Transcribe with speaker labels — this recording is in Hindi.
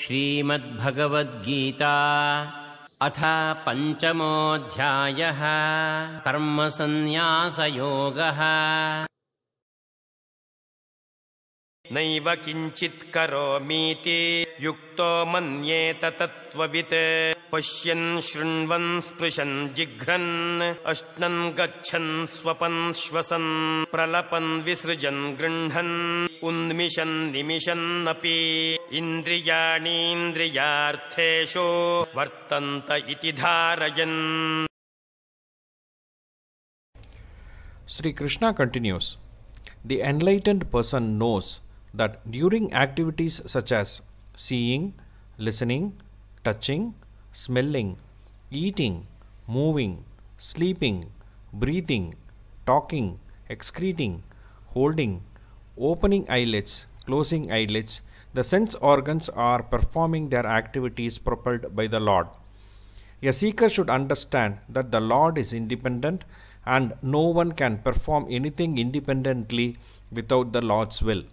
Speaker 1: श्रीमद्भगवद्गीता अथ पञ्चमोऽध्यायः कर्मसन्न्यासयोगः नैव
Speaker 2: किञ्चित्करोमीति युक्तो मन्येत तत्त्ववित् पश्य शृण्वन् स्पृशन जिघ्रन अश्न गच्छन् स्वपन् श्वसन् प्रलपन् विसृजन् गृह्णन् उन्मिषन् निमिषन्नपि इन्द्रियाणीन्द्रियार्थेषु वर्तन्त इति धारयन्
Speaker 3: Shrikrishna continues the enlightened person knows that during activities such as seeing listening touching smelling, eating, moving, sleeping, breathing, talking, excreting, holding, opening eyelids, closing eyelids, the sense organs are performing their activities propelled by the Lord. A seeker should understand that the Lord is independent and no one can perform anything independently without the Lord's will.